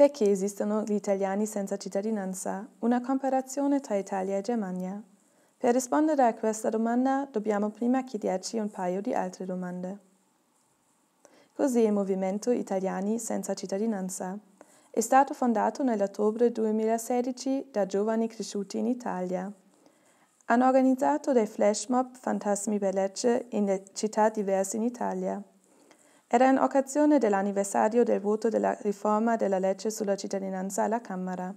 Perché esistono gli italiani senza cittadinanza? Una comparazione tra Italia e Germania. Per rispondere a questa domanda dobbiamo prima chiederci un paio di altre domande. Così il movimento Italiani senza cittadinanza? È stato fondato nell'ottobre 2016 da giovani cresciuti in Italia. Hanno organizzato dei flash mob fantasmi bellecce in città diverse in Italia. Era in occasione dell'anniversario del voto della riforma della legge sulla cittadinanza alla Camera.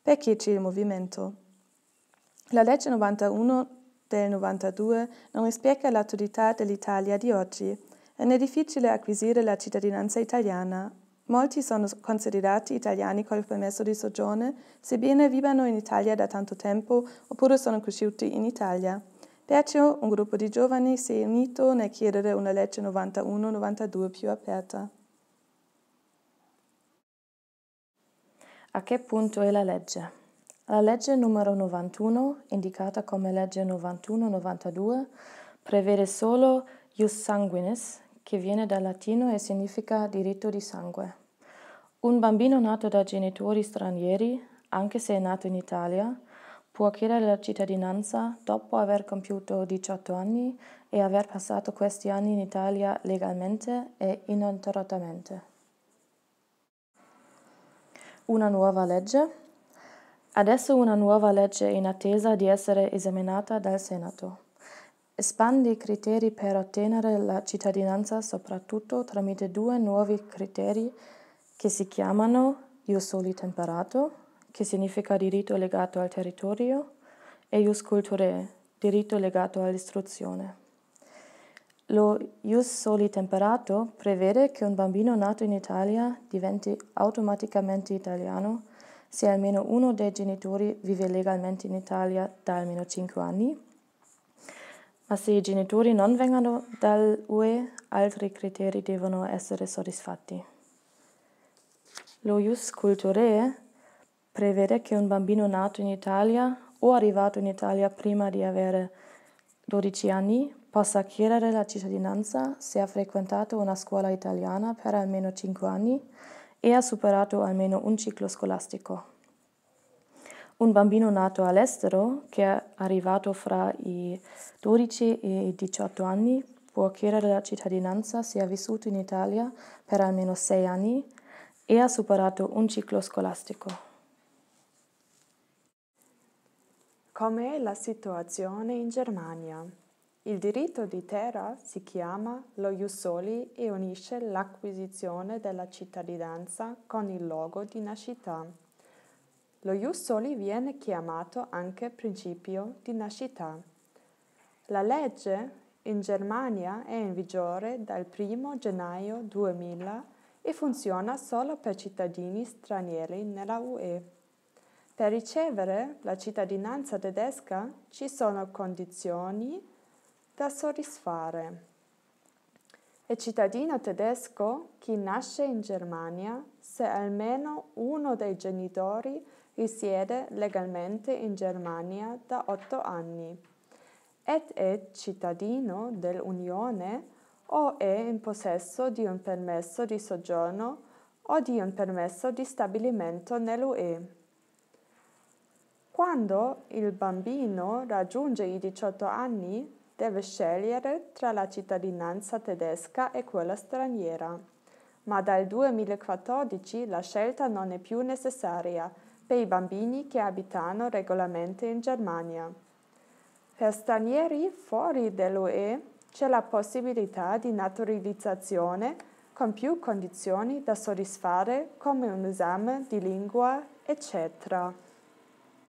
Perché il movimento? La legge 91 del 92 non rispecchia l'autorità dell'Italia di oggi e è difficile acquisire la cittadinanza italiana. Molti sono considerati italiani col permesso di soggiorno, sebbene vivano in Italia da tanto tempo oppure sono cresciuti in Italia. Perciò un gruppo di giovani si è unito nel chiedere una legge 91-92 più aperta. A che punto è la legge? La legge numero 91, indicata come legge 91-92, prevede solo ius sanguinis, che viene dal latino e significa diritto di sangue. Un bambino nato da genitori stranieri, anche se è nato in Italia, Può chiedere la cittadinanza dopo aver compiuto 18 anni e aver passato questi anni in Italia legalmente e ininterrottamente. Una nuova legge. Adesso una nuova legge in attesa di essere esaminata dal Senato. Espande i criteri per ottenere la cittadinanza soprattutto tramite due nuovi criteri che si chiamano io soli temperato che significa diritto legato al territorio, e ius culturae, diritto legato all'istruzione. Lo ius soli temperato prevede che un bambino nato in Italia diventi automaticamente italiano se almeno uno dei genitori vive legalmente in Italia da almeno 5 anni, ma se i genitori non vengono dall'UE altri criteri devono essere soddisfatti. Lo ius culturae prevede che un bambino nato in Italia o arrivato in Italia prima di avere 12 anni possa chiedere la cittadinanza se ha frequentato una scuola italiana per almeno 5 anni e ha superato almeno un ciclo scolastico. Un bambino nato all'estero che è arrivato fra i 12 e i 18 anni può chiedere la cittadinanza se ha vissuto in Italia per almeno 6 anni e ha superato un ciclo scolastico. Com'è la situazione in Germania? Il diritto di terra si chiama lo Jussoli e unisce l'acquisizione della cittadinanza con il logo di nascita. Lo Jussoli viene chiamato anche principio di nascita. La legge in Germania è in vigore dal 1 gennaio 2000 e funziona solo per cittadini stranieri nella UE. Per ricevere la cittadinanza tedesca ci sono condizioni da soddisfare. Il cittadino tedesco che nasce in Germania se almeno uno dei genitori risiede legalmente in Germania da otto anni ed è cittadino dell'Unione o è in possesso di un permesso di soggiorno o di un permesso di stabilimento nell'UE. Quando il bambino raggiunge i 18 anni, deve scegliere tra la cittadinanza tedesca e quella straniera. Ma dal 2014 la scelta non è più necessaria per i bambini che abitano regolarmente in Germania. Per stranieri fuori dell'UE c'è la possibilità di naturalizzazione con più condizioni da soddisfare come un esame di lingua, eccetera.